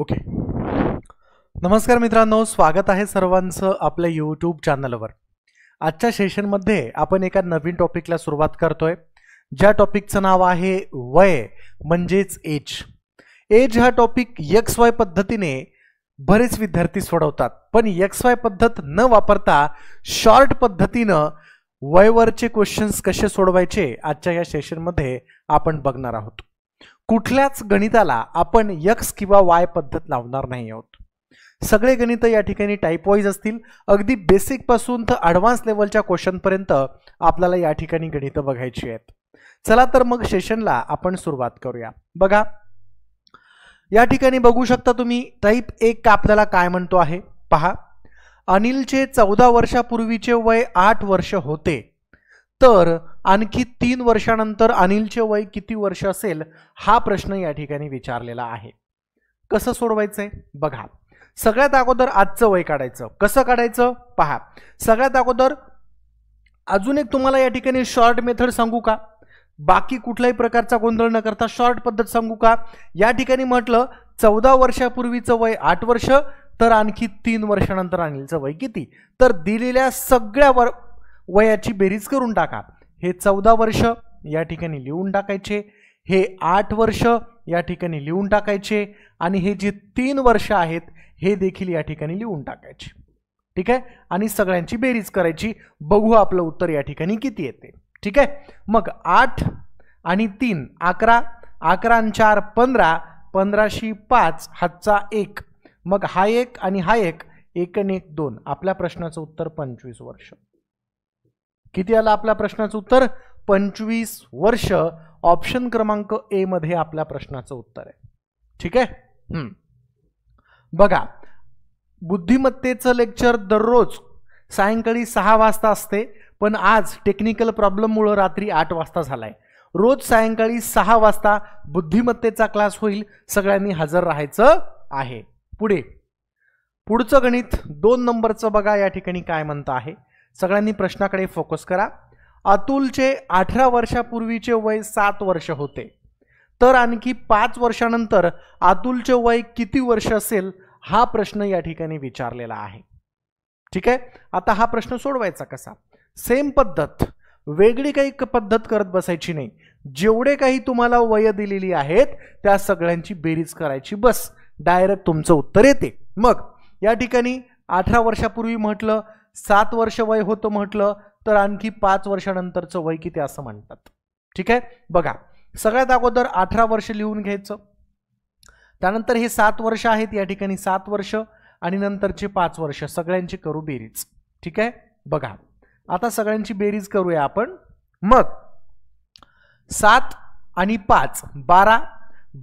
okay नमस्कार मित्रांनो स्वागत आहे सर्वांचं आपल्या यूट्यूब चॅनलवर आजच्या सेशनमध्ये आपण एका नवीन टॉपिकला सुरुवात करतोय ज्या टॉपिकचं नाव आहे वय म्हणजेच एज एज हा टॉपिक यक्स वाय पद्धतीने बरेच विद्यार्थी सोडवतात पण यक्स वाय पद्धत न वापरता शॉर्ट पद्धतीनं वयवरचे क्वेश्चन्स कसे सोडवायचे आजच्या या सेशनमध्ये आपण बघणार आहोत कुठल्याच गणिताला आपण यक्स किंवा वाय पद्धत लावणार नाही आहोत सगळे गणितं या ठिकाणी टाईप असतील अगदी बेसिकपासून तर ॲडव्हान्स लेवलच्या क्वेश्चनपर्यंत आपल्याला या ठिकाणी गणितं बघायची आहेत चला तर मग सेशनला आपण सुरुवात करूया बघा या ठिकाणी बघू शकता तुम्ही टाईप एक का आपल्याला काय म्हणतो आहे पहा अनिलचे चौदा वर्षापूर्वीचे वय आठ वर्ष होते तर आणखी तीन वर्षानंतर अनिलचे वय किती वर्ष असेल हा प्रश्न या ठिकाणी विचारलेला आहे कसं सोडवायचंय बघा सगळ्यात अगोदर आजचं वय काढायचं कसं काढायचं पहा सगळ्यात अगोदर अजून एक तुम्हाला या ठिकाणी शॉर्ट मेथड सांगू का बाकी कुठल्याही प्रकारचा गोंधळ न करता शॉर्ट पद्धत सांगू का या ठिकाणी म्हटलं चौदा वर्षापूर्वीचं वय आठ वर्ष तर आणखी तीन वर्षानंतर अनिलचं वय किती तर दिलेल्या सगळ्या वयाची बेरीज करून टाका हे चौदा वर्ष या ठिकाणी लिहून टाकायचे हे आठ वर्ष या ठिकाणी लिहून टाकायचे आणि हे जे तीन वर्ष आहेत हे देखील या ठिकाणी लिहून टाकायचे ठीक आहे आणि सगळ्यांची बेरीज करायची बघू आपलं उत्तर या ठिकाणी किती येते ठीक आहे मग आठ आणि तीन अकरा अकरा चार पंधरा पंधराशे पाच हातचा एक मग हा एक आणि हा एक एक एक दोन आपल्या प्रश्नाचं उत्तर पंचवीस वर्ष किती आला आपल्या प्रश्नाचं उत्तर पंचवीस वर्ष ऑप्शन क्रमांक ए मध्ये आपल्या प्रश्नाचं उत्तर आहे ठीक आहे बघा बुद्धिमत्तेचं लेक्चर दररोज सायंकाळी सहा वाजता असते पण आज टेक्निकल प्रॉब्लेममुळं रात्री आठ वाजता झाला आहे रोज सायंकाळी सहा वाजता बुद्धिमत्तेचा क्लास होईल सगळ्यांनी हजर राहायचं आहे पुढे पुढचं गणित दोन नंबरचं बघा या ठिकाणी काय म्हणतं आहे सगळ्यांनी प्रश्नाकडे फोकस करा अतुलचे अठरा वर्षापूर्वीचे वय सात वर्ष होते तर आणखी पाच वर्षानंतर अतुलचे वय किती वर्ष असेल हा प्रश्न या ठिकाणी विचारलेला आहे ठीक आहे आता हा प्रश्न सोडवायचा कसा सेम पद्धत वेगळी काही पद्धत करत बसायची नाही जेवढे काही तुम्हाला वय दिलेली आहेत त्या सगळ्यांची बेरीज करायची बस डायरेक्ट तुमचं उत्तर येते मग या ठिकाणी अठरा वर्षापूर्वी म्हटलं सात वर्ष वय होतं म्हटलं तर आणखी पाच वर्षानंतरचं वय किती असं म्हणतात ठीक आहे बघा सगळ्यात अगोदर अठरा वर्ष लिहून घ्यायचं त्यानंतर हे सात वर्ष आहेत या ठिकाणी सात वर्ष आणि नंतरचे पाच वर्ष सगळ्यांची करू बेरीज ठीक आहे बघा आता सगळ्यांची बेरीज करूया आपण मग सात आणि पाच बारा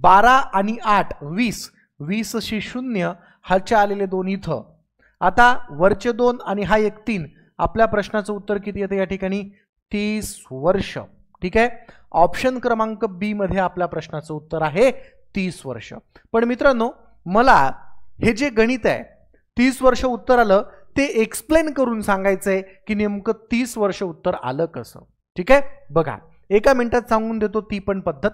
बारा आणि आठ वीस वीसशे शून्य हलच्या आलेले दोन इथं आता वरचे दोन आणि हा एक तीन आपल्या प्रश्नाचं उत्तर किती येतं या ठिकाणी तीस वर्ष ठीक आहे ऑप्शन क्रमांक बी मध्ये आपल्या प्रश्नाचं उत्तर आहे तीस वर्ष पण मित्रांनो मला हे जे गणित आहे तीस वर्ष उत्तर आलं ते एक्सप्लेन करून सांगायचंय की नेमकं तीस वर्ष उत्तर आलं कसं ठीक आहे बघा एका मिनिटात सांगून देतो ती पण पद्धत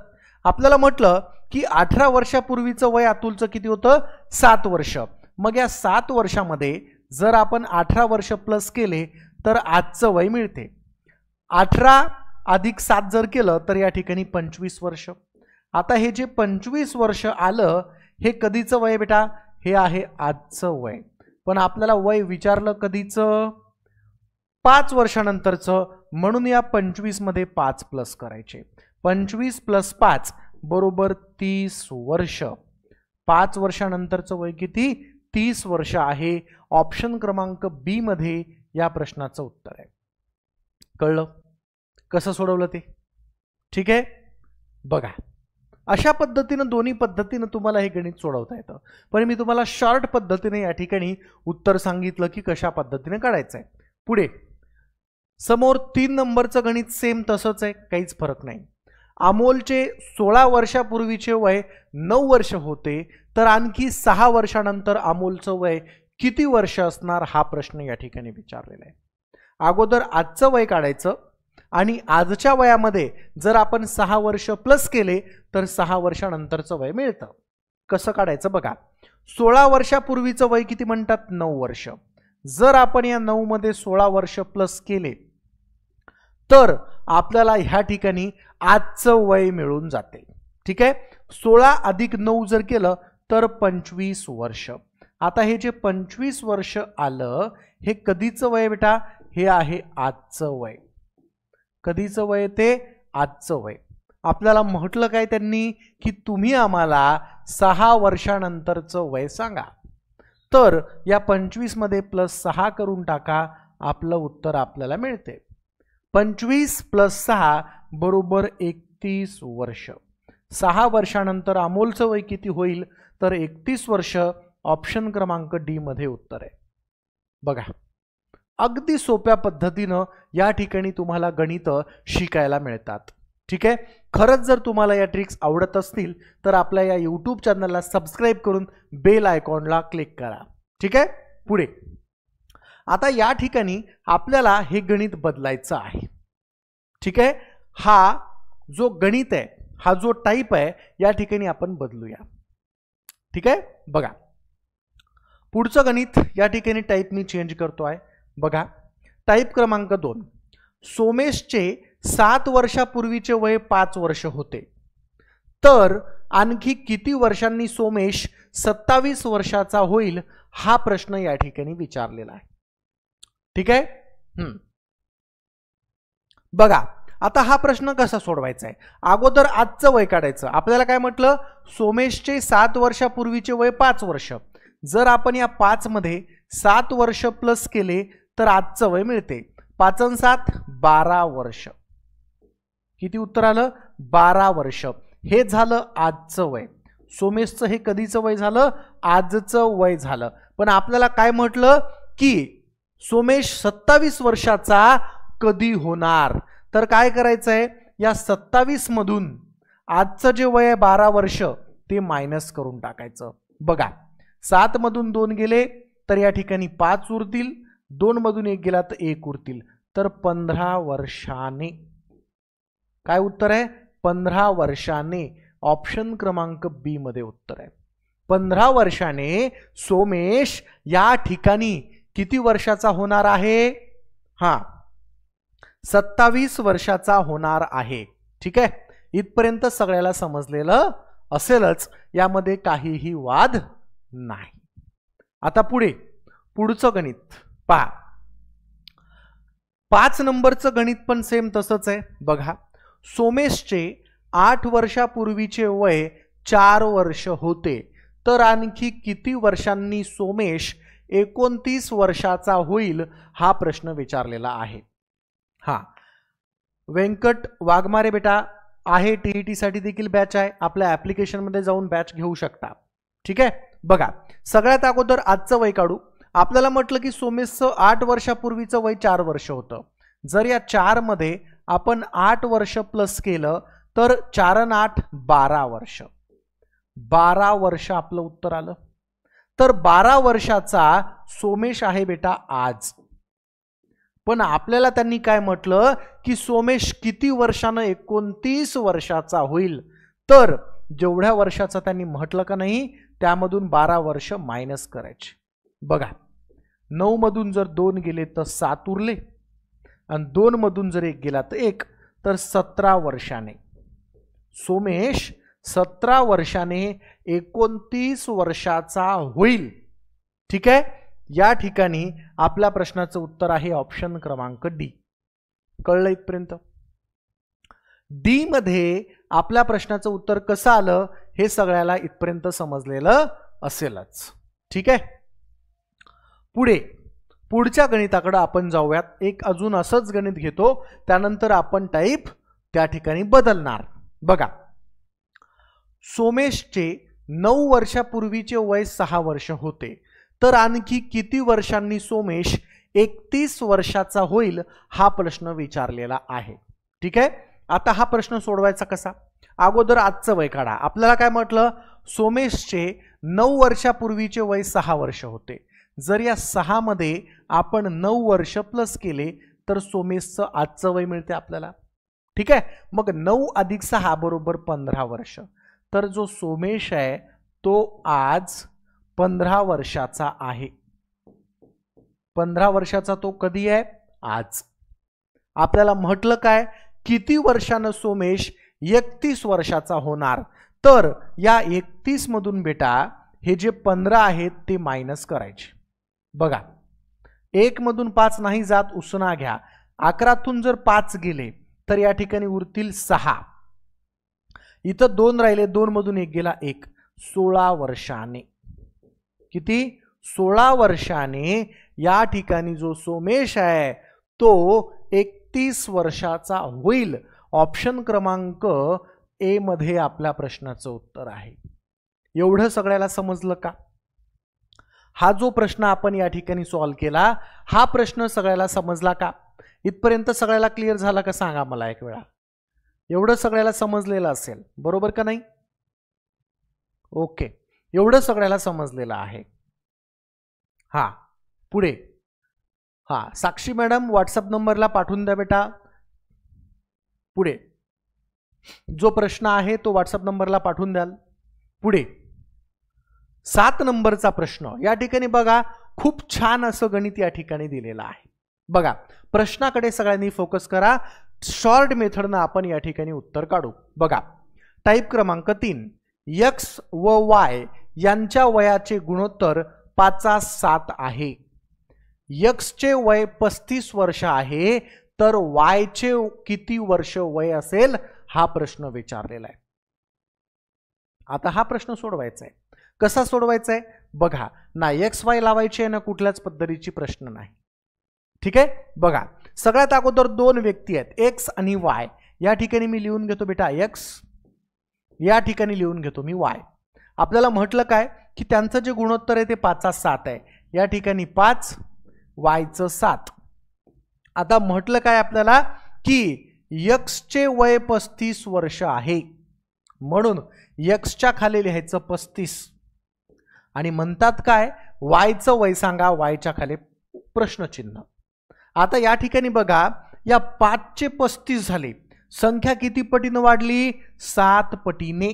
आपल्याला म्हटलं की अठरा वर्षापूर्वीचं वय अतुलचं किती होतं सात वर्ष मग या सात वर्षामध्ये जर आपण अठरा वर्ष प्लस केले तर आजचं वय मिळते अठरा अधिक सात जर केलं तर या ठिकाणी पंचवीस वर्ष आता हे जे पंचवीस वर्ष आलं हे कधीचं वय बेटा हे आहे आजचं वय पण आपल्याला वय विचारलं कधीचं पाच वर्षानंतरचं म्हणून या पंचवीसमध्ये पाच प्लस करायचे पंचवीस प्लस पाच बरोबर तीस वर्ष पाच वर्षानंतरचं वय किती तीस वर्ष आहे ऑप्शन क्रमांक बी मध्ये या प्रश्नाचं उत्तर आहे कळलं कसं सोडवलं ते ठीक आहे बघा अशा पद्धतीनं दोन्ही पद्धतीनं तुम्हाला हे गणित सोडवता येतं पण मी तुम्हाला शॉर्ट पद्धतीने या ठिकाणी उत्तर सांगितलं की कशा पद्धतीने काढायचं आहे पुढे समोर तीन नंबरचं गणित सेम तसंच आहे काहीच फरक नाही अमोलचे सोळा वर्षापूर्वीचे वय नऊ वर्ष होते तर आणखी सहा वर्षानंतर अमोलचं वय किती वर्ष असणार हा प्रश्न या ठिकाणी विचारलेला आहे अगोदर आजचं वय काढायचं आणि आजच्या वयामध्ये जर आपण सहा वर्ष प्लस केले तर सहा वर्षानंतरचं वय मिळतं कसं काढायचं बघा सोळा वर्षापूर्वीचं वय किती म्हणतात नऊ वर्ष जर आपण या नऊमध्ये सोळा वर्ष प्लस केले तर आपल्याला ह्या ठिकाणी आजचं वय मिळून जाते ठीक आहे सोळा अधिक नऊ जर केलं तर पंचवीस वर्ष आता हे जे पंचवीस वर्ष आलं हे कधीचं वय बेटा हे आहे आजचं वय कधीचं वय ते आजचं वय आपल्याला म्हटलं काय त्यांनी की तुम्ही आम्हाला सहा वर्षानंतरचं वय सांगा तर या पंचवीसमध्ये प्लस सहा करून टाका आपलं उत्तर आपल्याला मिळते पंचवीस प्लस सहा बरोबर एकतीस वर्ष सहा वर्षानंतर अमोलचं वय किती होईल तर एकतीस वर्ष ऑप्शन क्रमांक डी मध्ये उत्तर आहे बघा अगदी सोप्या पद्धतीनं या ठिकाणी तुम्हाला गणित शिकायला मिळतात ठीक आहे खरंच जर तुम्हाला या ट्रिक्स आवडत असतील तर आपल्या या यूट्यूब चॅनलला सबस्क्राईब करून बेल आयकॉनला क्लिक करा ठीक आहे पुढे आता या ठिकाणी आपल्याला हे गणित बदलायचं आहे ठीक आहे हा जो गणित आहे हा जो टाईप आहे या ठिकाणी आपण बदलूया ठीक आहे बघा पुढचं गणित या ठिकाणी टाईप मी चेंज करतो आहे बघा टाईप क्रमांक दोन सोमेशचे सात वर्षापूर्वीचे वय पाच वर्ष होते तर आणखी किती वर्षांनी सोमेश सत्तावीस वर्षाचा होईल हा प्रश्न या ठिकाणी विचारलेला आहे ठीक आहे बघा आता हा प्रश्न कसा सोडवायचा आहे अगोदर आजचं वय काढायचं आपल्याला काय म्हटलं सोमेशचे सात वर्षापूर्वीचे वय पाच वर्ष जर आपण या मध्ये सात वर्ष प्लस केले तर आजचं वय मिळते पाचन सात बारा वर्ष किती उत्तर आलं बारा वर्ष हे झालं आजचं वय सोमेशचं हे कधीचं वय झालं आजचं वय झालं पण आपल्याला काय म्हटलं की सोमेश सत्तावीस वर्षाचा कधी होणार तर काय करायचं आहे या सत्तावीस मधून आजचं जे वय आहे बारा वर्ष ते मायनस करून टाकायचं बघा सात मधून दोन गेले तर या ठिकाणी पाच उरतील दोन मधून एक गेला तर एक उरतील तर पंधरा वर्षाने काय उत्तर आहे पंधरा वर्षाने ऑप्शन क्रमांक बी मध्ये उत्तर आहे पंधरा वर्षाने सोमेश या ठिकाणी किती वर्षाचा होणार आहे हा सत्तावीस वर्षाचा होणार आहे ठीक आहे इथपर्यंत सगळ्याला समजलेलं असेलच यामध्ये काहीही वाद नाही आता पुढे पुढचं गणित पहा पाच नंबरचं गणित पण सेम तसंच आहे बघा सोमेशचे आठ वर्षापूर्वीचे वय चार वर्ष होते तर आणखी किती वर्षांनी सोमेश एकोणतीस वर्षाचा होईल हा प्रश्न विचारलेला आहे हा व्यंकट वाघमारे बेटा आहे टीईटी e साठी देखील बॅच आहे आपल्या मध्ये जाऊन बॅच घेऊ शकता ठीक आहे बघा सगळ्यात अगोदर आजचं वय काढू आपल्याला म्हटलं की सोमेशचं आठ वर्षापूर्वीचं वय चार वर्ष होतं जर या चारमध्ये आपण आठ वर्ष प्लस केलं तर चारन आठ बारा वर्ष बारा वर्ष आपलं उत्तर आलं तर बारा वर्षाचा सोमेश आहे बेटा आज पण आपल्याला त्यांनी काय म्हटलं की सोमेश किती वर्षानं एकोणतीस वर्षाचा होईल तर जेवढ्या वर्षाचा त्यांनी म्हटलं का नाही त्यामधून बारा वर्ष मायनस करायचे बघा नऊमधून जर दोन गेले तर सात उरले आणि दोनमधून जर एक गेला तर एक तर सतरा वर्षाने सोमेश सतरा वर्षाने एकोणतीस वर्षाचा होईल ठीक आहे या ठिकाणी आपल्या प्रश्नाचं उत्तर आहे ऑप्शन क्रमांक डी कळलं इथपर्यंत डी मध्ये आपल्या प्रश्नाचं उत्तर कसं आलं हे सगळ्याला इथपर्यंत समजलेलं असेलच ठीक आहे पुढे पुढच्या गणिताकडं आपण जाऊयात एक अजून असंच गणित घेतो त्यानंतर आपण टाईप त्या ठिकाणी बदलणार बघा सोमेशचे नऊ वर्षापूर्वीचे वय सहा वर्ष होते तर आणखी किती वर्षांनी सोमेश एकतीस वर्षाचा होईल हा प्रश्न विचारलेला आहे ठीक आहे आता हा प्रश्न सोडवायचा कसा अगोदर आजचं वय काढा आपल्याला काय म्हटलं सोमेशचे नऊ वर्षापूर्वीचे वय सहा वर्ष होते जर या सहामध्ये आपण नऊ वर्ष प्लस केले तर सोमेशचं आजचं वय मिळते आपल्याला ठीक आहे मग नऊ अधिक सहा बरोबर पंधरा वर्ष तर जो सोमेश आहे तो आज पंधरा वर्षाचा आहे पंधरा वर्षाचा तो कधी आहे आज आपल्याला म्हटलं काय किती वर्षानं सोमेश एकतीस वर्षाचा होणार तर या एकतीस मधून बेटा हे जे पंधरा आहेत ते मायनस करायचे बघा एक मधून पाच नाही जात उसना घ्या अकरातून जर पाच गेले तर या ठिकाणी उरतील सहा इथं दोन राहिले दोन मधून एक गेला एक सोळा वर्षाने किती सोळा वर्षाने या ठिकाणी जो सोमेश आहे तो एकतीस वर्षाचा होईल ऑप्शन क्रमांक ए मध्ये आपल्या प्रश्नाचं उत्तर आहे एवढं सगळ्याला समजलं का हा जो प्रश्न आपण या ठिकाणी सॉल्व्ह केला हा प्रश्न सगळ्याला समजला का इथपर्यंत सगळ्याला क्लिअर झाला का सांगा मला एक वेळा एवढं सगळ्याला समजलेलं असेल बरोबर का नाही ओके एवढं सगळ्याला समजलेलं आहे हा पुढे हा साक्षी मॅडम व्हॉट्सअप नंबरला पाठवून द्या बेटा पुढे जो प्रश्न आहे तो व्हॉट्सअप नंबरला पाठवून द्याल पुढे सात नंबरचा प्रश्न या ठिकाणी बघा खूप छान असं गणित या ठिकाणी दिलेलं आहे बघा प्रश्नाकडे सगळ्यांनी फोकस करा शॉर्ट मेथडनं आपण या ठिकाणी उत्तर काढू बघा टाईप क्रमांक तीन यक्स व वाय यांच्या वयाचे गुणोत्तर पाचा सात आहे यक्सचे वय पस्तीस वर्ष आहे तर वायचे किती वर्ष वय असेल हा प्रश्न विचारलेला आहे आता हा प्रश्न सोडवायचा आहे कसा सोडवायचा आहे बघा ना एक्स वाय लावायचे आहे ना कुठल्याच पद्धतीची प्रश्न नाही ठीक आहे बघा सगळ्यात अगोदर दोन व्यक्ती आहेत एक्स आणि वाय या ठिकाणी मी लिहून घेतो बेटा एक्स या ठिकाणी लिहून घेतो मी वाय आपल्याला म्हटलं काय की त्यांचं जे गुणोत्तर आहे ते पाचा सात आहे या ठिकाणी पाच वायचं सात आता म्हटलं काय आपल्याला की यक्सचे वय पस्तीस वर्ष आहे म्हणून यक्सच्या खाली लिहायचं पस्तीस आणि म्हणतात काय वायचं वय सांगा वायच्या खाली प्रश्नचिन्ह आता या ठिकाणी बघा या पाचशे पस्तीस झाले संख्या किती पटीनं वाढली सात पटीने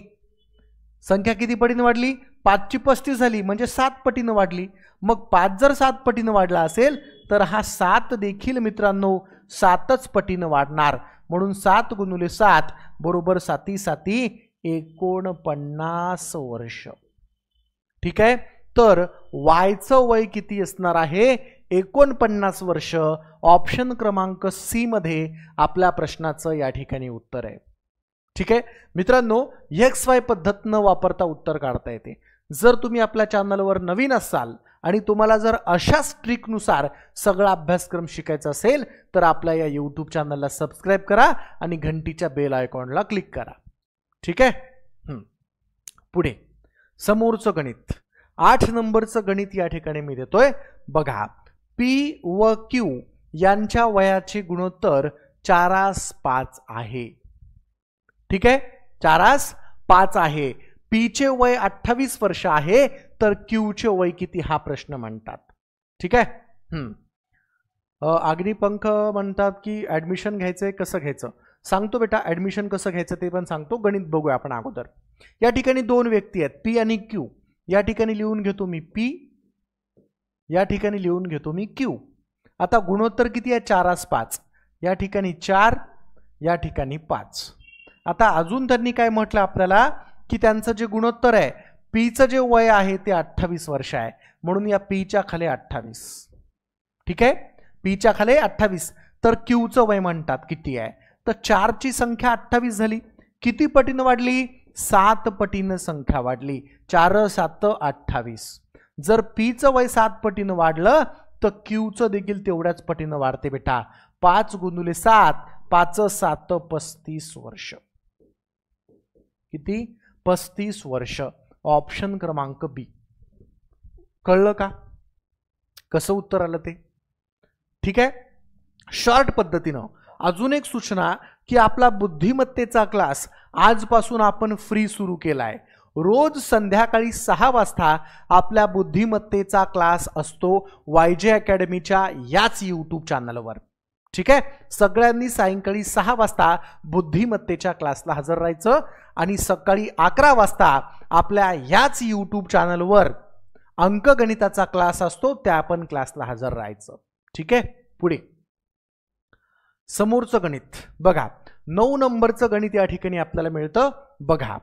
संख्या किती पटीनं वाढली पाचशे पस्तीस झाली म्हणजे सात पटीनं वाढली मग पाच जर सात पटीनं वाढला असेल तर हा सात देखील मित्रांनो सातच पटीनं वाढणार म्हणून सात गुणुले सात बरोबर साती साती एकोणपन्नास वर्ष ठीक आहे तर वायचं वय किती असणार आहे एकोणपन्नास वर्ष ऑप्शन क्रमांक सीमध्ये आपल्या प्रश्नाचं या ठिकाणी उत्तर आहे ठीक आहे मित्रांनो एक्स वाय पद्धत न वापरता उत्तर काढता येते जर तुम्ही आपल्या चॅनलवर नवीन असाल आणि तुम्हाला जर अशाच ट्रिकनुसार सगळा अभ्यासक्रम शिकायचा असेल तर आपल्या या यूट्यूब चॅनलला सबस्क्राईब करा आणि घंटीच्या बेल आयकॉनला क्लिक करा ठीक आहे पुढे समोरचं गणित आठ नंबरचं गणित या ठिकाणी मी देतोय बघा पी व क्यू यांच्या वयाचे गुणोत्तर चारास पाच आहे ठीक आहे चारास पाच आहे पीचे वय अठ्ठावीस वर्ष आहे तर क्यूचे वय किती हा प्रश्न म्हणतात ठीक आहे अग्निपंख म्हणतात की ऍडमिशन घ्यायचंय कसं घ्यायचं सांगतो बेटा ऍडमिशन कसं घ्यायचं ते पण सांगतो गणित बघूया आपण अगोदर या ठिकाणी दोन व्यक्ती आहेत पी आणि क्यू या ठिकाणी लिहून घेतो मी पी या ठिकाणी लिहून घेतो मी क्यू आता गुणोत्तर किती आहे चारास पाच या ठिकाणी चार या ठिकाणी पाच आता अजून त्यांनी काय म्हटलं आपल्याला की त्यांचं जे गुणोत्तर आहे पीचं जे वय आहे ते अठ्ठावीस वर्ष आहे म्हणून या पीच्या खाली अठ्ठावीस ठीक आहे पीच्या खाली अठ्ठावीस तर क्यूचं वय म्हणतात किती आहे तर चारची संख्या अठ्ठावीस झाली किती पटीनं वाढली सात पटीनं संख्या वाढली चार सात अठ्ठावीस जर पीचं वय सात पटीनं वाढलं तर क्यूचं देखील तेवढ्याच पटीनं वाढते बेटा पाच गुंदुले सात पाच सात पस्तीस वर्ष किती पस्तीस वर्ष ऑप्शन क्रमांक बी कळलं का कसं उत्तर आलं ते ठीक आहे शॉर्ट पद्धतीनं अजून एक सूचना की आपला बुद्धिमत्तेचा क्लास आजपासून आपण फ्री सुरू केलाय रोज संध्याकाळी सहा वाजता आपल्या बुद्धिमत्तेचा क्लास असतो वाय जे अकॅडमीच्या याच यूट्यूब चॅनलवर ठीक आहे सगळ्यांनी सायंकाळी सहा वाजता बुद्धिमत्तेच्या क्लासला हजर राहायचं आणि सकाळी अकरा वाजता आपल्या याच यूट्यूब चॅनलवर अंकगणिताचा क्लास असतो त्या पण क्लासला हजर राहायचं ठीक आहे पुढे समोरचं गणित बघा नऊ नंबरचं गणित या ठिकाणी आपल्याला मिळतं बघा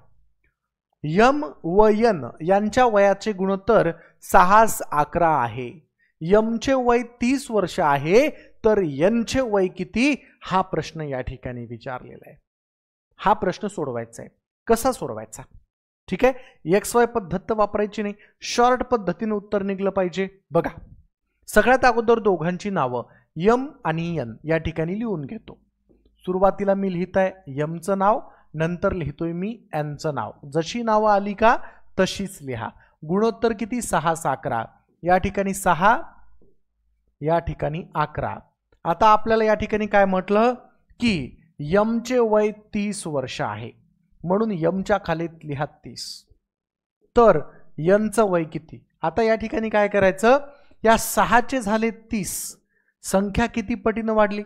यम व यन यांच्या वयाचे गुणोत्तर सहास अकरा आहे यमचे वय तीस वर्ष आहे तर यनचे वय किती हा प्रश्न या ठिकाणी विचारलेला आहे हा प्रश्न सोडवायचा आहे कसा सोडवायचा ठीक आहे एक्स वाय पद्धत वापरायची नाही शॉर्ट पद्धतीने उत्तर निघलं पाहिजे बघा सगळ्यात अगोदर दोघांची नावं यम आणि यन या ठिकाणी लिहून घेतो सुरुवातीला मी लिहित आहे यमचं नाव नंतर लिहितोय मी यांचं नाव जशी नावं आली का तशीच लिहा गुणोत्तर किती सहा साकरा या ठिकाणी सहा या ठिकाणी अकरा आता आपल्याला या ठिकाणी काय म्हटलं की यमचे वय तीस वर्ष आहे म्हणून यमच्या खाली लिहा तीस तर यमचं वय किती आता या ठिकाणी काय करायचं या सहाचे झाले तीस संख्या किती पटीनं वाढली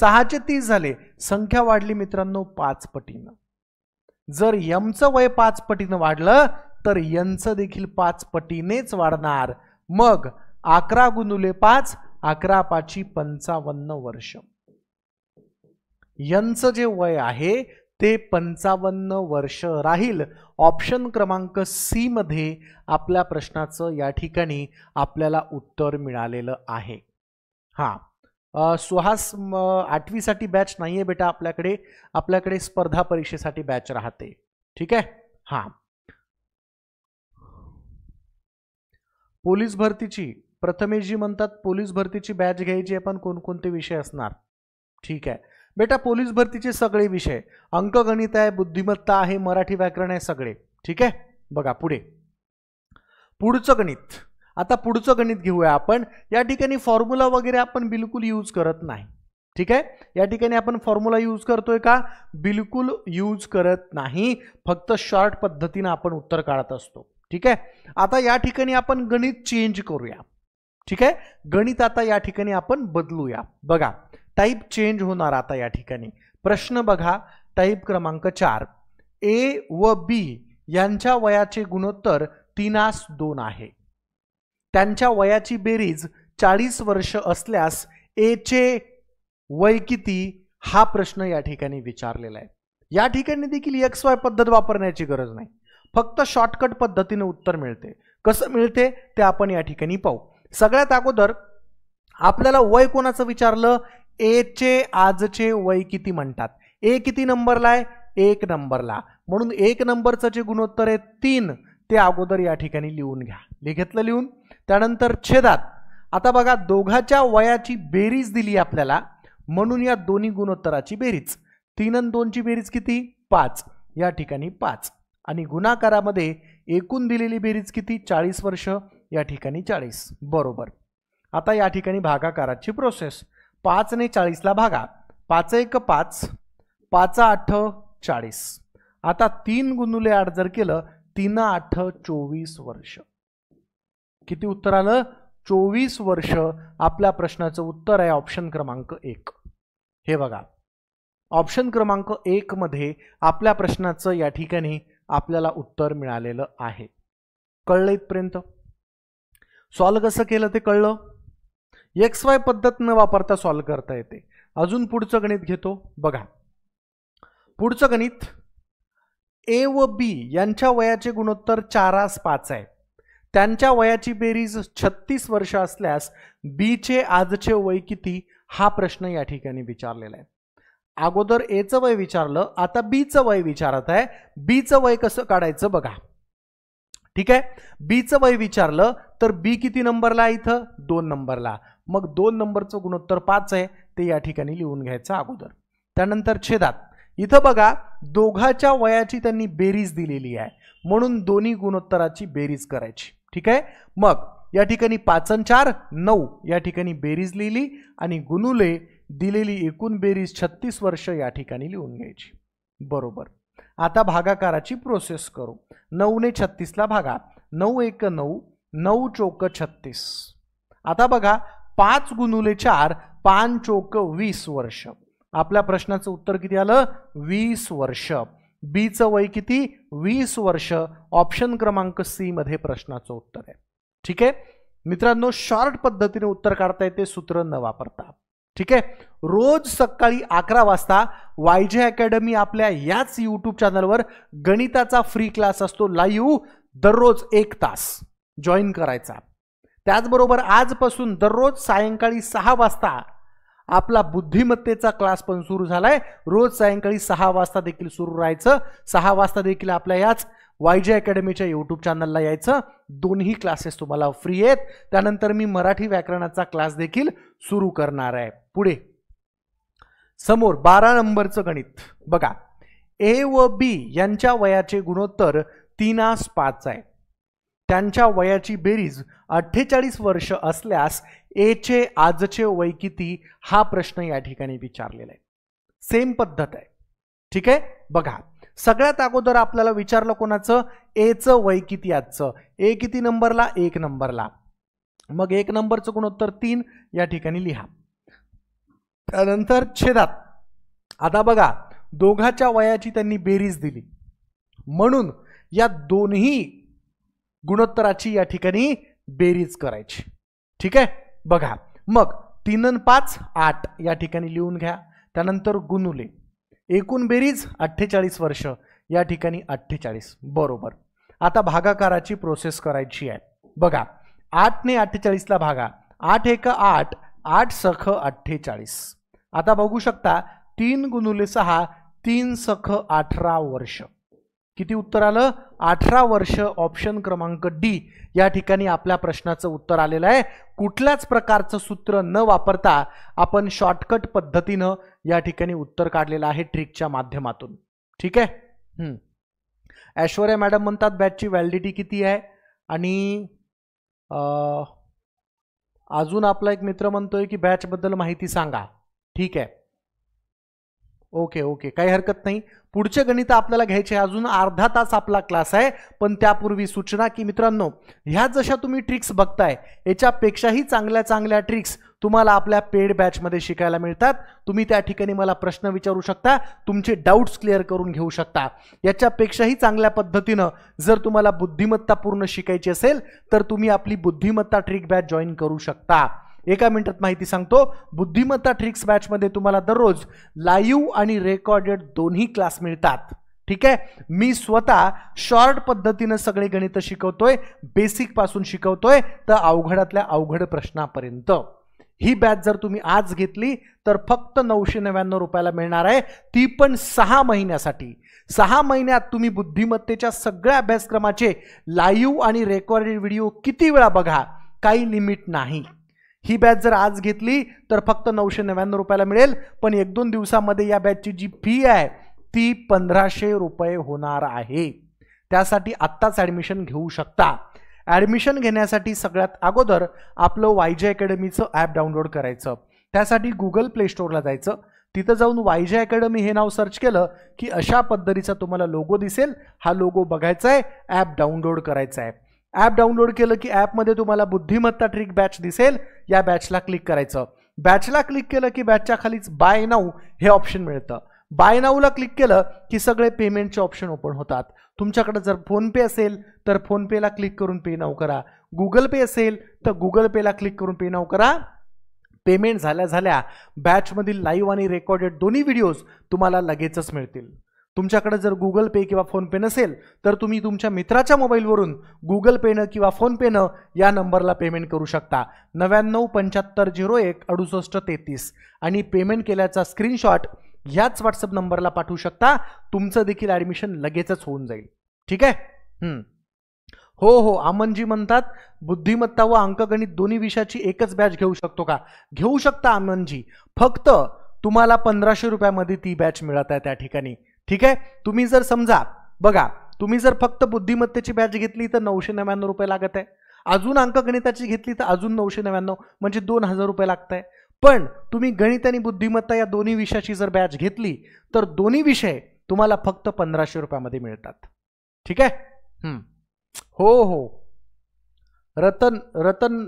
सहाचे तीस झाले संख्या वाढली मित्रांनो पाच पटीनं जर यमचं वय पाच पटीनं वाढलं तर यंचं देखील पाच पटीनेच वाढणार मग अकरा गुणुले पाच अकरा पाची पंचावन्न वर्ष यंचं जे वय आहे ते पंचावन्न वर्ष राहील ऑप्शन क्रमांक सी मध्ये आपल्या प्रश्नाचं या ठिकाणी आपल्याला उत्तर मिळालेलं आहे हां सुहास आठवीसाठी बॅच नाही आहे बेटा आपल्याकडे आपल्याकडे स्पर्धा परीक्षेसाठी बॅच राहते ठीक आहे हां पोलीस भरतीची प्रथमेश जी म्हणतात पोलीस भरतीची बॅच घ्यायची आहे पण कोणकोणते विषय असणार ठीक आहे बेटा पोलीस भरतीचे सगळे विषय अंकगणित आहे बुद्धिमत्ता आहे मराठी व्याकरण आहे सगळे ठीक आहे बघा पुढे पुढचं गणित आता पुढचं गणित घेऊया आपण या ठिकाणी फॉर्म्युला वगैरे आपण बिलकुल यूज करत नाही ठीक आहे या ठिकाणी आपण फॉर्म्युला यूज करतोय का बिलकुल यूज करत नाही फक्त शॉर्ट पद्धतीनं आपण उत्तर काढत असतो ठीक आहे आता या ठिकाणी आपण गणित चेंज करूया ठीक आहे गणित आता या ठिकाणी आपण बदलूया बघा टाईप चेंज होणार आता या ठिकाणी प्रश्न बघा टाईप क्रमांक चार ए व बी यांच्या वयाचे गुणोत्तर तीनास दोन आहे त्यांच्या वयाची बेरीज चाळीस वर्ष असल्यास एचे वय किती हा प्रश्न या ठिकाणी विचारलेला आहे या ठिकाणी देखील एक्स वाय पद्धत वापरण्याची गरज नाही फक्त शॉर्टकट पद्धतीने उत्तर मिळते कसं मिळते ते आपण या ठिकाणी पाहू सगळ्यात अगोदर आपल्याला वय कोणाचं विचारलं एचे आजचे वय किती म्हणतात ए किती नंबरला आहे एक नंबरला म्हणून एक नंबरचं जे गुणोत्तर आहे तीन ते अगोदर या ठिकाणी लिहून घ्या घेतलं लिहून त्यानंतर छेदात आता बघा दोघाच्या वयाची बेरीज दिली आपल्याला म्हणून या दोन्ही गुणोत्तराची बेरीज तीन आणि दोनची बेरीज किती पाच या ठिकाणी पाच आणि गुणाकारामध्ये एकूण दिलेली बेरीज किती चाळीस वर्ष या ठिकाणी चाळीस बरोबर आता या ठिकाणी भागाकाराची प्रोसेस पाचने चाळीसला भागा पाच एक पाच पाच आठ चाळीस आता तीन गुणुले आठ जर केलं तीन आठ चोवीस वर्ष किती उत्तर आलं चोवीस वर्ष आपल्या प्रश्नाचं उत्तर आहे ऑप्शन क्रमांक एक हे बघा ऑप्शन क्रमांक एक मध्ये आपल्या प्रश्नाचं या ठिकाणी आपल्याला उत्तर मिळालेलं आहे कळलं इथपर्यंत सॉल्व कसं केलं ते कळलं एक्स वाय पद्धत न वापरता सॉल्व करता येते अजून पुढचं गणित घेतो बघा पुढचं गणित ए व बी यांच्या वयाचे गुणोत्तर चारास पाच आहे त्यांच्या वयाची बेरीज छत्तीस वर्ष असल्यास बीचे आजचे वय किती हा प्रश्न या ठिकाणी विचारलेला आहे अगोदर एचं वय विचारलं आता बीचं वय विचारत आहे बीचं वय कसं काढायचं बघा ठीक आहे बीचं वय विचारलं तर बी किती नंबरला इथं दोन नंबरला मग दोन नंबरचं गुणोत्तर पाच आहे ते या ठिकाणी लिहून घ्यायचं अगोदर त्यानंतर छेदात इथं बघा दोघाच्या वयाची त्यांनी बेरीज दिलेली आहे म्हणून दोन्ही गुणोत्तराची बेरीज करायची ठीक आहे मग या ठिकाणी पाचन चार नऊ या ठिकाणी बेरीज लिहिली आणि गुनुले दिलेली एकूण बेरीज छत्तीस वर्ष या ठिकाणी लिहून घ्यायची बरोबर आता भागाकाराची प्रोसेस करू नऊने छत्तीसला भागा नऊ एक नऊ नऊ चोक छत्तीस आता बघा पाच गुणुले चार पाच चोक वीस वर्ष आपल्या प्रश्नाचं उत्तर किती आलं वीस वर्ष बीचं वय किती वीस वर्ष ऑप्शन क्रमांक सी मध्ये प्रश्नाचं उत्तर आहे ठीक आहे मित्रांनो शॉर्ट पद्धतीने उत्तर काढता येते सूत्र न वापरता ठीक आहे रोज सकाळी अकरा वाजता वायजे अकॅडमी आपल्या याच यूट्यूब चॅनलवर गणिताचा फ्री क्लास असतो लाईव्ह दररोज एक तास जॉईन करायचा त्याचबरोबर आजपासून दररोज सायंकाळी सहा वाजता आपला बुद्धिमत्तेचा क्लास पण सुरू झाला आहे रोज सायंकाळी सहा वाजता देखील सुरू राहायचं सहा वाजता देखील आपल्या याच वाय जे अकॅडमीच्या यूट्यूब चॅनलला यायचं दोन्ही क्लासेस तुम्हाला फ्री आहेत त्यानंतर मी मराठी व्याकरणाचा क्लास देखील सुरू करणार आहे पुढे समोर बारा नंबरचं गणित बघा ए व बी यांच्या वयाचे गुणोत्तर तीनास पाच आहे त्यांच्या वयाची बेरीज अठ्ठेचाळीस वर्ष असल्यास एचे आजचे वय किती हा प्रश्न या ठिकाणी विचारलेला आहे सेम पद्धत आहे ठीक आहे बघा सगळ्यात अगोदर आपल्याला विचारलं कोणाचं एचं वय किती आजचं ए किती नंबरला एक नंबरला मग एक नंबरचं गुणोत्तर तीन या ठिकाणी लिहा त्यानंतर छेदात आता बघा दोघाच्या वयाची त्यांनी बेरीज दिली म्हणून या दोन्ही गुणोत्तराची या ठिकाणी बेरीज करायची ठीक आहे बघा मग तीन पाच आठ या ठिकाणी लिहून घ्या त्यानंतर गुणुले एकूण बेरीज अठ्ठेचाळीस वर्ष या ठिकाणी अठ्ठेचाळीस बरोबर आता भागाकाराची प्रोसेस करायची आहे बघा आठने अठ्ठेचाळीसला भागा आठ एक आठ आठ सख अठ्ठेचाळीस आता बघू शकता तीन गुनुले सहा तीन सख अठरा वर्ष किती उत्तर आलं अठरा वर्ष ऑप्शन क्रमांक डी या ठिकाणी आपल्या प्रश्नाचं उत्तर आलेलं आहे कुठल्याच प्रकारचं सूत्र न वापरता आपण शॉर्टकट पद्धतीनं या ठिकाणी उत्तर काढलेलं आहे ट्रिकच्या माध्यमातून ठीक आहे ऐश्वर्या मॅडम म्हणतात बॅचची व्हॅलिडिटी किती आहे आणि अजून आपला एक मित्र म्हणतोय की बॅचबद्दल माहिती सांगा ठीक आहे ओके ओके काही हरकत नाही पुढचे गणित आपल्याला घ्यायचे अजून अर्धा तास आपला क्लास आहे पण त्यापूर्वी सूचना की मित्रांनो ह्या जशा तुम्ही ट्रिक्स बघताय याच्यापेक्षाही चांगल्या चांगल्या ट्रिक्स तुम्हाला आपल्या पेड बॅचमध्ये शिकायला मिळतात तुम्ही त्या ठिकाणी मला प्रश्न विचारू शकता तुमचे डाऊट्स क्लिअर करून घेऊ शकता याच्यापेक्षाही चांगल्या पद्धतीनं जर तुम्हाला बुद्धिमत्ता पूर्ण शिकायची असेल तर तुम्ही आपली बुद्धिमत्ता ट्रिक बॅच जॉईन करू शकता एका मिनिटात माहिती सांगतो बुद्धिमत्ता ट्रिक्स बॅचमध्ये तुम्हाला दररोज लाईव्ह आणि रेकॉर्डेड दोन्ही क्लास मिळतात ठीक आहे मी स्वतः शॉर्ट पद्धतीनं सगळे गणित शिकवतोय बेसिकपासून शिकवतोय तर अवघडातल्या अवघड प्रश्नापर्यंत ही बॅच जर तुम्ही आज घेतली तर फक्त नऊशे नव्याण्णव रुपयाला मिळणार आहे ती पण सहा महिन्यासाठी सहा महिन्यात तुम्ही बुद्धिमत्तेच्या सगळ्या अभ्यासक्रमाचे लाईव्ह आणि रेकॉर्डेड व्हिडिओ किती वेळा बघा काही लिमिट नाही ही बॅच जर आज घेतली तर फक्त नऊशे नव्याण्णव रुपयाला मिळेल पण एक दोन दिवसामध्ये या बॅचची जी फी आहे ती पंधराशे रुपये होणार आहे त्यासाठी आत्ताच ॲडमिशन घेऊ शकता ॲडमिशन घेण्यासाठी सगळ्यात अगोदर आपलं वायजे अकॅडमीचं ॲप डाउनलोड करायचं त्यासाठी गुगल प्ले स्टोअरला जायचं तिथं जाऊन वायजे अकॅडमी हे नाव सर्च केलं की अशा पद्धतीचा तुम्हाला लोगो दिसेल हा लोगो बघायचा आहे ॲप डाउनलोड करायचा आहे ॲप डाउनलोड केलं की ॲपमध्ये तुम्हाला बुद्धिमत्ता ट्रिक बॅच दिसेल या बॅचला क्लिक करायचं बॅचला क्लिक केलं की बॅचच्या खालीच बाय नाऊ हे ऑप्शन मिळतं बाय नाऊला क्लिक केलं की सगळे पेमेंटचे ऑप्शन ओपन होतात तुमच्याकडे जर फोनपे असेल तर फोनपेला क्लिक करून पे नाऊ करा गुगल पे असेल तर गुगल पेला क्लिक करून पे नाऊ करा पेमेंट झाल्या झाल्या बॅचमधील लाईव्ह आणि रेकॉर्डेड दोन्ही व्हिडिओज तुम्हाला लगेचच मिळतील तुमच्याकडे जर गुगल पे किंवा फोनपे नसेल तर तुम्ही तुमच्या मित्राच्या मोबाईलवरून गुगल पेनं किंवा फोनपेनं या नंबरला पेमेंट करू शकता नव्याण्णव पंच्याहत्तर झिरो एक अडुसष्ट तेहतीस आणि पेमेंट केल्याचा स्क्रीनशॉट ह्याच व्हॉट्सअप नंबरला पाठवू शकता तुमचं देखील ॲडमिशन लगेचच होऊन जाईल ठीक आहे हो हो आमनजी म्हणतात बुद्धिमत्ता व अंकगणित दोन्ही विषयाची एकच बॅच घेऊ शकतो का घेऊ शकता आमनजी फक्त तुम्हाला पंधराशे रुपयामध्ये ती बॅच मिळत आहे त्या ठिकाणी ठीक आहे तुम्ही जर समजा बघा तुम्ही जर फक्त बुद्धिमत्तेची बॅच घेतली तर नऊशे नव्याण्णव रुपये लागत आहे अजून अंकगणिताची घेतली तर अजून नऊशे नव्याण्णव म्हणजे दोन हजार रुपये लागत आहे पण तुम्ही गणित आणि बुद्धिमत्ता या दोन्ही विषयाची जर बॅच घेतली तर दोन्ही विषय तुम्हाला फक्त पंधराशे रुपयामध्ये मिळतात ठीक आहे हो हो रतन रतन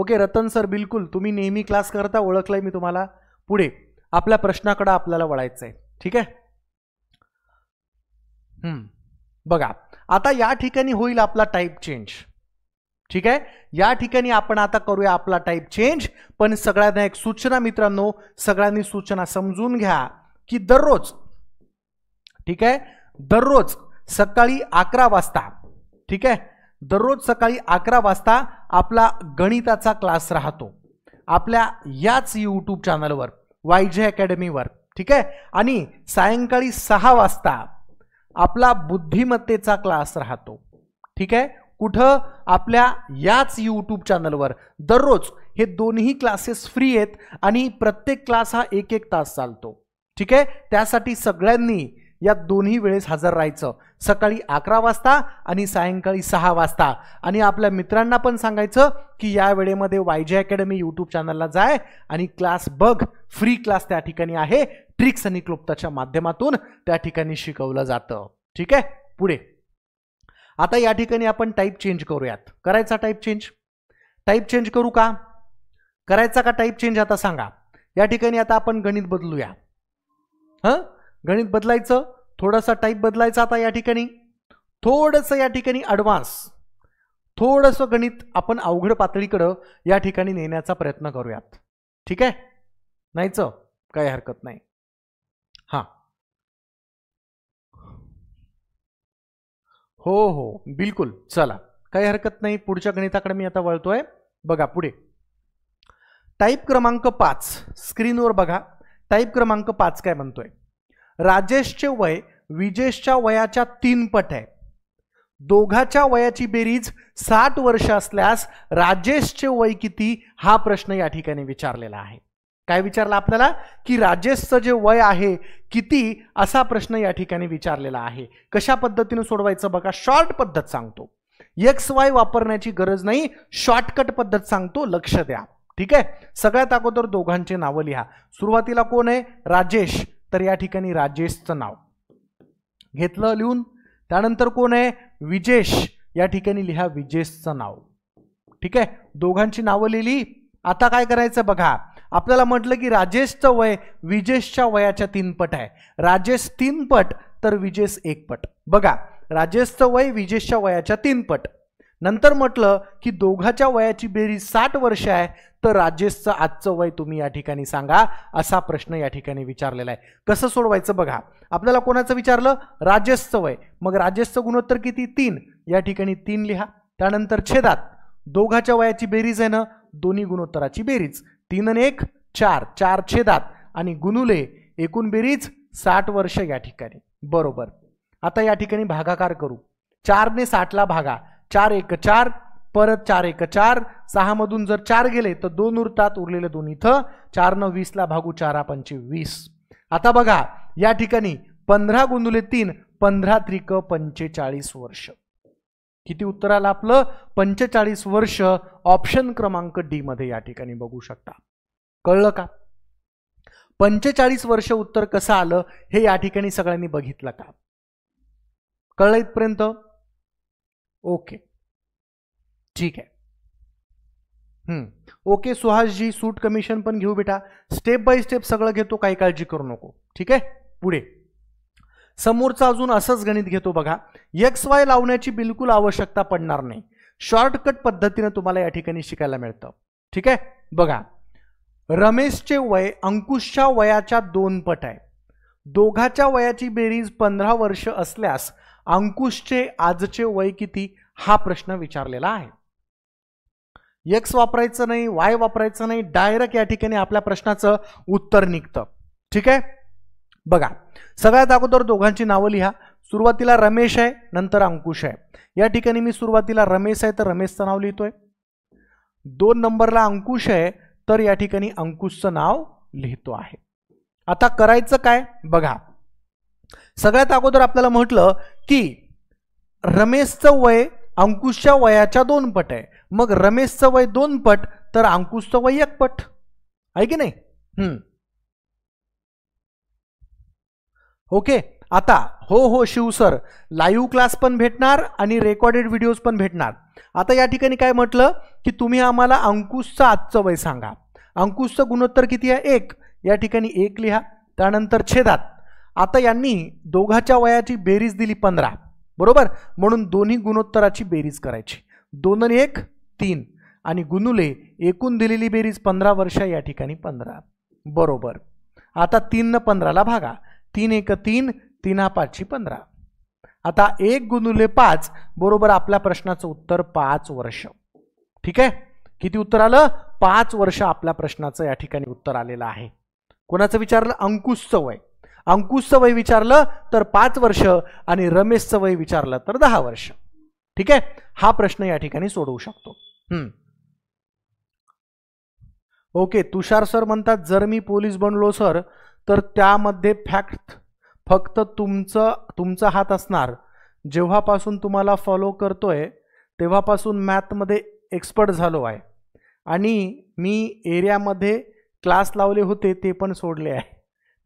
ओके रतन सर बिलकुल तुम्ही नेहमी क्लास करता ओळखलाय मी तुम्हाला पुढे आपल्या प्रश्नाकडं आपल्याला वळायचं आहे ठीक आहे बघा आता या ठिकाणी होईल आपला टाईप चेंज ठीक आहे या ठिकाणी आपण आता करूया आपला टाईप चेंज पण सगळ्यांना एक सूचना मित्रांनो सगळ्यांनी सूचना समजून घ्या की दररोज ठीक आहे दररोज सकाळी अकरा वाजता ठीक आहे दररोज सकाळी अकरा वाजता आपला गणिताचा क्लास राहतो आपल्या याच यूट्यूब चॅनलवर वाय जे अकॅडमीवर ठीक आहे आणि सायंकाळी सहा वाजता आपला बुद्धिमत्तेचा क्लास राहतो ठीक आहे कुठं आपल्या याच यूट्यूब चॅनलवर दररोज हे दोन्ही क्लासेस फ्री आहेत आणि प्रत्येक क्लास हा एक एक तास चालतो ठीक आहे त्यासाठी सगळ्यांनी या दोन्ही वेळेस हजर राहायचं सकाळी अकरा वाजता आणि सायंकाळी सहा वाजता आणि आपल्या मित्रांना पण सांगायचं की या वेळेमध्ये वाय जे अकॅडमी यूट्यूब चॅनलला जाय आणि क्लास बघ फ्री क्लास त्या ठिकाणी आहे ट्रिक्स आणि क्लुप्ताच्या माध्यमातून त्या ठिकाणी शिकवलं जातं ठीक आहे पुढे आता या ठिकाणी आपण टाईप चेंज करूयात करायचा टाईप चेंज टाईप चेंज करू का करायचा का टाईप चेंज आता सांगा या ठिकाणी आता आपण गणित बदलूया हं गणित बदलायचं थोडासा टाईप बदलायचा आता या ठिकाणी थोडंसं या ठिकाणी ॲडव्हान्स थोडंसं गणित आपण अवघड पातळीकडं या ठिकाणी नेण्याचा प्रयत्न करूयात ठीक आहे नाहीचं काही हरकत नाही हां हो हो बिलकुल चला काही हरकत नाही पुढच्या गणिताकडे मी आता वळतोय बघा पुढे टाईप क्रमांक पाच स्क्रीनवर बघा टाईप क्रमांक पाच काय म्हणतोय राजेशचे वय विजेशच्या वयाच्या तीन पट आहे दोघाच्या वयाची बेरीज साठ वर्ष असल्यास राजेशचे वय किती हा प्रश्न या ठिकाणी विचारलेला आहे काय विचारला आपल्याला की राजेशचं जे वय आहे किती असा प्रश्न या ठिकाणी विचारलेला आहे कशा पद्धतीने सोडवायचं बघा शॉर्ट पद्धत सांगतो एक्स वाय वापरण्याची गरज नाही शॉर्टकट पद्धत सांगतो लक्ष द्या ठीक आहे सगळ्यात अगोदर दोघांचे नावं लिहा सुरुवातीला कोण आहे राजेश तर या ठिकाणी राजेशचं नाव घेतलं लिहून त्यानंतर कोण आहे विजेश या ठिकाणी लिहा विजेशचं नाव ठीक आहे दोघांची नावं लिहिली आता काय करायचं बघा आपल्याला म्हटलं की राजेशचं वय विजेशच्या वयाच्या तीनपट आहे राजेश पट तर विजेश पट बघा राजेशचं वय विजेशच्या वयाच्या तीनपट नंतर म्हटलं की दोघाच्या वयाची बेरीज साठ वर्ष आहे तर राजेशचं आजचं वय तुम्ही या ठिकाणी सांगा असा प्रश्न या ठिकाणी विचारलेला आहे कसं सोडवायचं बघा आपल्याला कोणाचं विचारलं राजेशचं वय मग राजेशचं गुणोत्तर किती तीन या ठिकाणी तीन लिहा त्यानंतर छेदात दोघाच्या वयाची बेरीज आहे ना दोन्ही गुणोत्तराची बेरीज तीन आणि एक चार चार छेदात आणि गुणुले एकूण बेरीज साठ वर्ष या ठिकाणी बरोबर आता या ठिकाणी भागाकार करू चारने साठला भागा चार एक चार परत चार एक चार मधून जर चार गेले तर दोन उरतात उरलेले दोन इथं चारनं वीसला भागू चारा पंचे वीस आता बघा या ठिकाणी पंधरा गुंदुले तीन पंधरा त्रिक पंचेचाळीस वर्ष किती उत्तर आलं आपलं पंचेचाळीस वर्ष ऑप्शन क्रमांक डी मध्ये या ठिकाणी बघू शकता कळलं का पंचेचाळीस वर्ष उत्तर कसं आलं हे या ठिकाणी सगळ्यांनी बघितलं का कळलं इथपर्यंत ओके ठीक आहे ओके सुहास जी सूट कमिशन पण घेऊ बेटा स्टेप बाय स्टेप सगळं घेतो काही काळजी करू नको ठीक आहे पुढे समोरचं अजून असंच गणित घेतो बघा एक्स वाय लावण्याची बिलकुल आवश्यकता पडणार नाही शॉर्टकट पद्धतीने तुम्हाला या ठिकाणी शिकायला मिळतं ठीक आहे बघा रमेशचे वय अंकुशच्या वयाच्या दोन पट आहे दोघाच्या वयाची बेरीज पंधरा वर्ष असल्यास अंकुशचे आजचे वय किती हा प्रश्न विचारलेला आहे एक्स वापरायचं नाही वाय वापरायचं नाही डायरेक्ट या ठिकाणी आपल्या प्रश्नाचं उत्तर निघतं ठीक आहे बघा सगळ्यात अगोदर दोघांची नावं लिहा सुरुवातीला रमेश आहे नंतर अंकुश आहे या ठिकाणी मी सुरुवातीला रमेश आहे तर रमेशचं नाव लिहितोय दोन नंबरला अंकुश आहे तर या ठिकाणी अंकुशचं नाव लिहितो आहे आता करायचं काय बघा सगळ्यात अगोदर आपल्याला म्हटलं की रमेशचं वय अंकुशच्या वयाच्या दोन पट आहे मग रमेशचं वय दोन पट तर अंकुशचं वय एक पट आहे की नाही ओके आता हो हो शिव सर लाईव्ह क्लास पण भेटणार आणि रेकॉर्डेड व्हिडिओज पण भेटणार आता या ठिकाणी काय म्हटलं की तुम्ही आम्हाला अंकुशचं आजचं वय सांगा अंकुशचं गुणोत्तर किती आहे एक या ठिकाणी एक लिहा त्यानंतर छेदात आता यांनी दोघाच्या वयाची बेरीज दिली पंधरा बरोबर म्हणून दोन्ही गुणोत्तराची बेरीज करायची दोन आणि एक तीन आणि गुणुले एकूण दिलेली बेरीज पंधरा वर्ष या ठिकाणी पंधरा बरोबर आता तीननं पंधराला भागा तीन एक तीन तीन पाचशी पंधरा आता एक गुणुले पाच बरोबर आपल्या प्रश्नाचं उत्तर पाच वर्ष ठीक आहे किती उत्तर आलं पाच वर्ष आपल्या प्रश्नाचं या ठिकाणी उत्तर आलेलं आहे कोणाचं विचारलं अंकुश वय अंकुशचं वय विचारलं तर पाच वर्ष आणि रमेशचं वय विचारलं तर दहा वर्ष ठीक आहे हा प्रश्न या ठिकाणी सोडवू शकतो ओके तुषार सर म्हणतात जर मी पोलीस बनलो सर तर त्यामध्ये फॅक्ट फक्त तुमचं तुमचा हात असणार जेव्हापासून तुम्हाला फॉलो करतोय तेव्हापासून मॅथमध्ये एक्सपर्ट झालो आहे आणि मी एरियामध्ये क्लास लावले होते ते पण सोडले आहे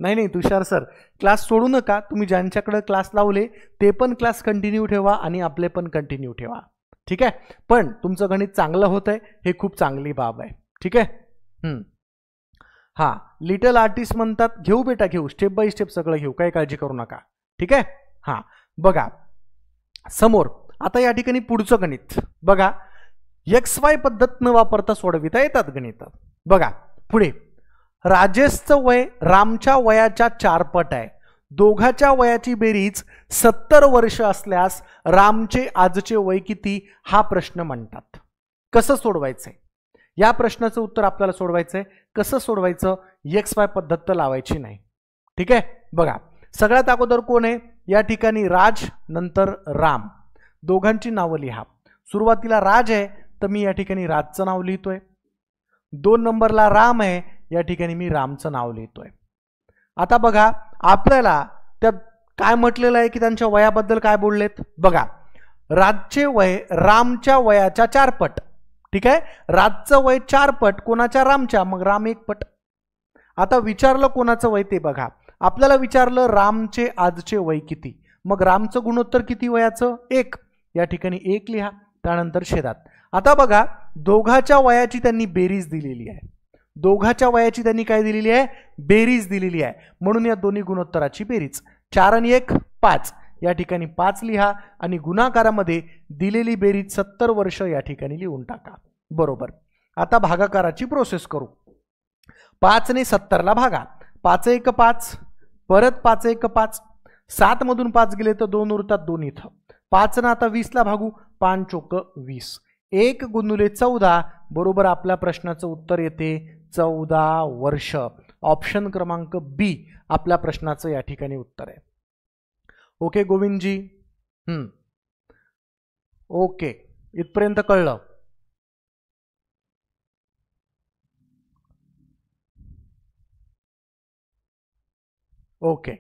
नाही नाही तुषार सर क्लास सोडू नका तुम्ही ज्यांच्याकडं क्लास लावले ते पण क्लास कंटिन्यू ठेवा आणि आपले पण कंटिन्यू ठेवा ठीक आहे पण तुमचं गणित चांगलं होतं आहे हे खूप चांगली बाब आहे ठीक आहे हां लिटल आर्टिस्ट म्हणतात घेऊ बेटा घेऊ स्टेप बाय स्टेप सगळं घेऊ काही काळजी करू नका ठीक आहे हां बघा समोर आता या ठिकाणी पुढचं गणित बघा एक्स वाय पद्धत न वापरता सोडविता येतात गणित बघा पुढे राजेशचं वय रामच्या वयाच्या चारपट आहे दोघाच्या वयाची बेरीज सत्तर वर्ष असल्यास रामचे आजचे वय किती हा प्रश्न म्हणतात कसं सोडवायचंय या प्रश्नाचं उत्तर आपल्याला सोडवायचंय कसं सोडवायचं एक्स वाय पद्धत तर लावायची नाही ठीक आहे बघा सगळ्यात अगोदर कोण आहे या ठिकाणी राज नंतर राम दोघांची नावं लिहा सुरुवातीला राज आहे तर मी या ठिकाणी राजचं नाव लिहितोय दोन नंबरला राम आहे या ठिकाणी मी रामचं नाव लिहितोय आता बघा आपल्याला त्या काय म्हटलेलं आहे की त्यांच्या वयाबद्दल काय बोललेत बघा राजचे वय रामच्या वयाच्या चारपट ठीक आहे राजचं वय चारपट कोणाच्या रामच्या मग राम एक पट आता विचारलं कोणाचं वय ते बघा आपल्याला विचारलं रामचे आजचे वय किती मग रामचं गुणोत्तर किती वयाचं एक या ठिकाणी एक लिहा त्यानंतर शेदात आता बघा दोघाच्या वयाची त्यांनी बेरीज दिलेली आहे दोघाच्या वयाची त्यांनी काय दिलेली आहे बेरीज दिलेली आहे म्हणून या दोन्ही गुणोत्तराची बेरीज चार आणि एक पाच या ठिकाणी पाच लिहा आणि गुणाकारामध्ये दिलेली बेरीज सत्तर वर्ष या ठिकाणी लिहून टाका बरोबर आता भागाकाराची प्रोसेस करू पाचने सत्तरला भागा पाच एक पाच परत पाच एक पाच मधून पाच गेले तर दोन उरतात दोन इथं ना आता वीसला भागू पाच चोक वीस एक गुणुले चौदा बरोबर आपल्या प्रश्नाचं उत्तर येते चौदा वर्ष ऑप्शन क्रमांक बी आपल्या प्रश्नाचं या ठिकाणी उत्तर आहे ओके गोविंदजी ओके इथपर्यंत कळलं ओके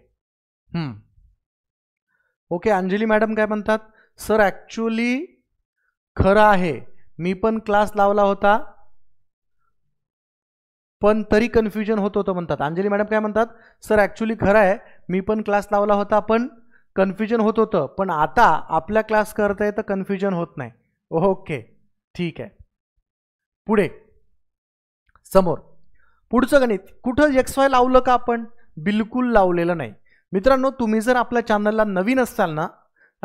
ओके अंजली मॅडम काय म्हणतात सर ॲक्च्युली खरं आहे मी पण क्लास लावला होता पण तरी कन्फ्युजन होत होतं म्हणतात अंजली मॅडम काय म्हणतात सर ॲक्च्युली खरं आहे मी पण क्लास लावला होता पण कन्फ्युजन होत होतं पण आता आपल्या क्लास करता तर कन्फ्युजन होत नाही ओके ठीक आहे पुढे समोर पुढचं गणित कुठं एक्स वाय लावलं का आपण बिलकुल लावलेलं नाही मित्रांनो तुम्ही जर आपल्या चॅनलला नवीन असताल ना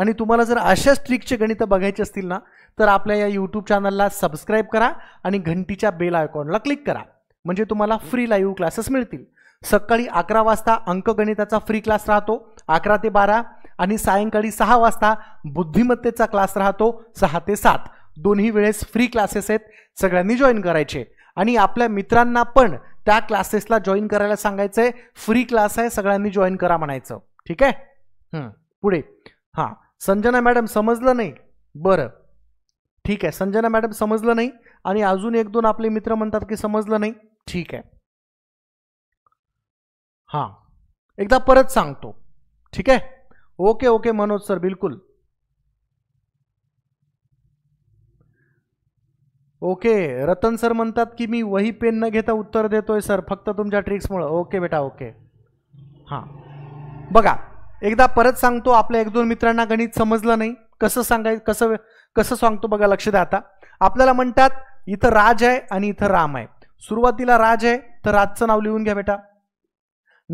आणि तुम्हाला जर अशाच ट्रिकचे गणितं बघायचे असतील ना तर आपल्या या यूट्यूब चॅनलला सबस्क्राईब करा आणि घंटीच्या बेल आयकॉनला क्लिक करा म्हणजे तुम्हाला फ्री लाईव्ह क्लासेस मिळतील सकाळी अकरा वाजता गणिताचा फ्री क्लास राहतो अकरा ते बारा आणि सायंकाळी सहा वाजता बुद्धिमत्तेचा क्लास राहतो सहा ते सात दोन्ही वेळेस फ्री क्लासेस आहेत सगळ्यांनी जॉईन करायचे आणि आपल्या मित्रांना पण त्या क्लासेसला जॉईन करायला सांगायचं आहे फ्री क्लास आहे सगळ्यांनी जॉईन करा म्हणायचं ठीक आहे पुढे हां संजना मॅडम समजलं नाही बरं ठीक आहे संजना मॅडम समजलं नाही आणि अजून एक दोन आपले मित्र म्हणतात की समजलं नाही ठीक आहे हां एकदा परत सांगतो ठीक आहे ओके ओके मनोज सर बिलकुल ओके रतन सर म्हणतात की मी वही पेन न घेता उत्तर देतोय सर फक्त तुमच्या ट्रिक्समुळं ओके बेटा ओके हां बघा एकदा परत सांगतो आपल्या एक दोन मित्रांना गणित समजलं नाही कसं सांगाय कसं कसं सांगतो बघा लक्ष द्या आता आपल्याला म्हणतात इथं राज आहे आणि इथं राम आहे सुरुवातीला राज आहे तर राजचं नाव लिहून घ्या बेटा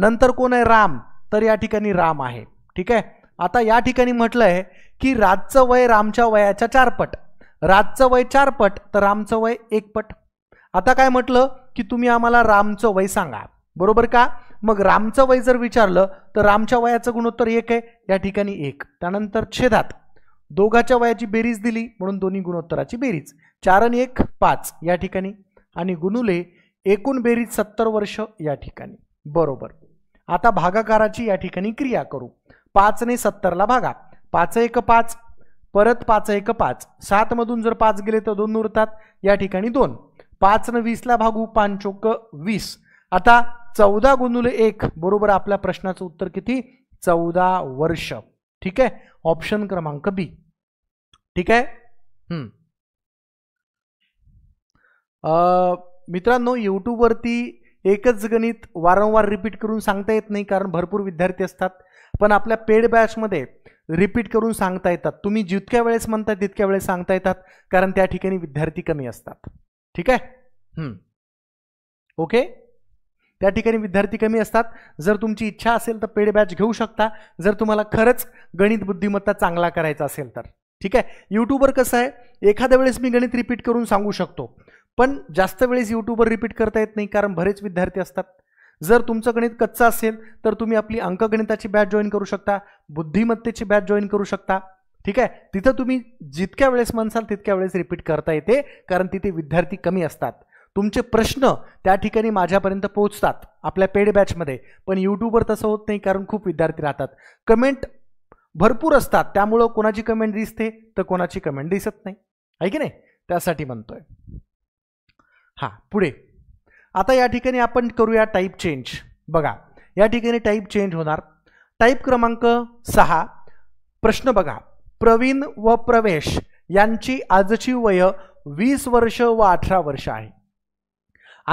नंतर कोण आहे राम तर या ठिकाणी राम आहे ठीक आहे आता या ठिकाणी म्हटलं आहे की राजचं वय रामच्या वयाच्या चारपट राजचं वय चारपट तर रामचं वय एकपट आता काय म्हटलं की तुम्ही आम्हाला रामचं वय सांगा बरोबर का मग रामचं वय जर विचारलं तर रामच्या वयाचं गुणोत्तर एक आहे या ठिकाणी एक त्यानंतर छेदात दोघाच्या वयाची बेरीज दिली म्हणून दोन्ही गुणोत्तराची बेरीज चार आणि एक पाच या ठिकाणी आणि गुणुले एकूण बेरीज सत्तर वर्ष या ठिकाणी बरोबर आता भागाकाराची या ठिकाणी क्रिया करू पाचने सत्तरला भागा पाच एक पाच परत पाच एक पाच सातमधून जर पाच गेले तर दोन उरतात या ठिकाणी दोन पाचनं वीसला भागू पाच वीस आता चौदा गुणुले एक बरोबर आपल्या प्रश्नाचं उत्तर किती चौदा वर्ष ठीक आहे ऑप्शन क्रमांक बी ठीक आहे मित्रांनो यूट्यूबवरती एकच गणित वारंवार रिपीट करून सांगता येत नाही कारण भरपूर विद्यार्थी असतात पण आपल्या पेड बॅचमध्ये रिपीट करून सांगता येतात तुम्ही जितक्या वेळेस म्हणता तितक्या वेळेस सांगता येतात कारण त्या ठिकाणी विद्यार्थी कमी असतात ठीक आहे ओके त्या ठिकाणी विद्यार्थी कमी असतात जर तुमची इच्छा असेल तर पेड बॅच घेऊ शकता जर तुम्हाला खरंच गणित बुद्धिमत्ता चांगला करायचा असेल तर ठीक आहे यूट्यूबवर कसं आहे एखाद्या वेळेस मी गणित रिपीट करून सांगू शकतो पण जास्त वेळेस यूट्यूबवर रिपीट करता येत नाही कारण बरेच विद्यार्थी असतात जर तुमचं गणित कच्चं असेल तर तुम्ही आपली अंकगणिताची बॅच जॉईन करू शकता बुद्धिमत्तेची बॅच जॉईन करू शकता ठीक आहे तिथं तुम्ही जितक्या वेळेस म्हणसाल तितक्या वेळेस रिपीट करता येते कारण तिथे विद्यार्थी कमी असतात तुमचे प्रश्न त्या ठिकाणी माझ्यापर्यंत पोहोचतात आपल्या पेड बॅचमध्ये पण यूट्यूबवर तसं होत नाही कारण खूप विद्यार्थी राहतात कमेंट भरपूर असतात त्यामुळं कोणाची कमेंट दिसते तर कोणाची कमेंट दिसत नाही आहे की नाही त्यासाठी म्हणतोय हां पुढे आता या ठिकाणी आपण करूया टाईप चेंज बघा या ठिकाणी टाईप चेंज होणार टाईप क्रमांक सहा प्रश्न बघा प्रवीण व प्रवेश यांची आजची वय वीस वर्ष व अठरा वर्ष आहे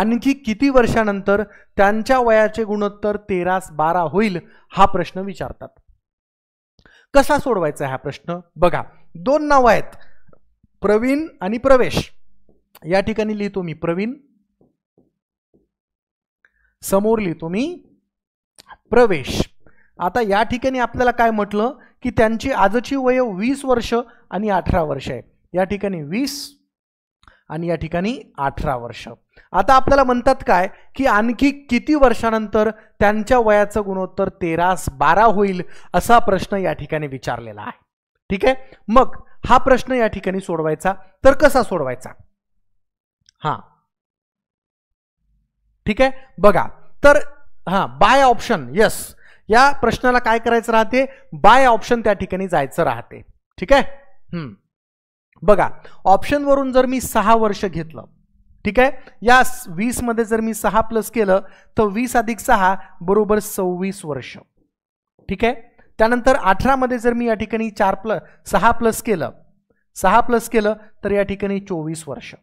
आणखी किती वर्षानंतर त्यांच्या वयाचे गुणोत्तर तेरास बारा होईल हा प्रश्न विचारतात कसा सोडवायचा हा प्रश्न बघा दोन नावं आहेत प्रवीण आणि प्रवेश या ठिकाणी लिहितो मी प्रवीण समोर लिहितो मी प्रवेश आता या ठिकाणी आपल्याला काय म्हटलं की त्यांची आजची वय वीस वर्ष आणि अठरा वर्ष आहे या ठिकाणी वीस आणि या ठिकाणी अठरा वर्ष आता आपल्याला म्हणतात काय की आणखी किती वर्षानंतर त्यांच्या वयाचं गुणोत्तर तेरास बारा होईल असा प्रश्न या ठिकाणी विचारलेला आहे ठीक आहे मग हा प्रश्न या ठिकाणी सोडवायचा तर कसा सोडवायचा हा ठीक आहे बघा तर हा बाय ऑप्शन यस या प्रश्नाला काय करायचं राहते बाय ऑप्शन त्या ठिकाणी जायचं राहते ठीक आहे बघा ऑप्शनवरून जर मी सहा वर्ष घेतलं ठीक आहे या मध्ये जर मी सहा प्लस केलं तर वीस अधिक सहा बरोबर सव्वीस वर्ष ठीक आहे त्यानंतर अठरामध्ये जर मी या ठिकाणी चार प्लस सहा प्लस केलं सहा प्लस केलं तर या ठिकाणी चोवीस वर्ष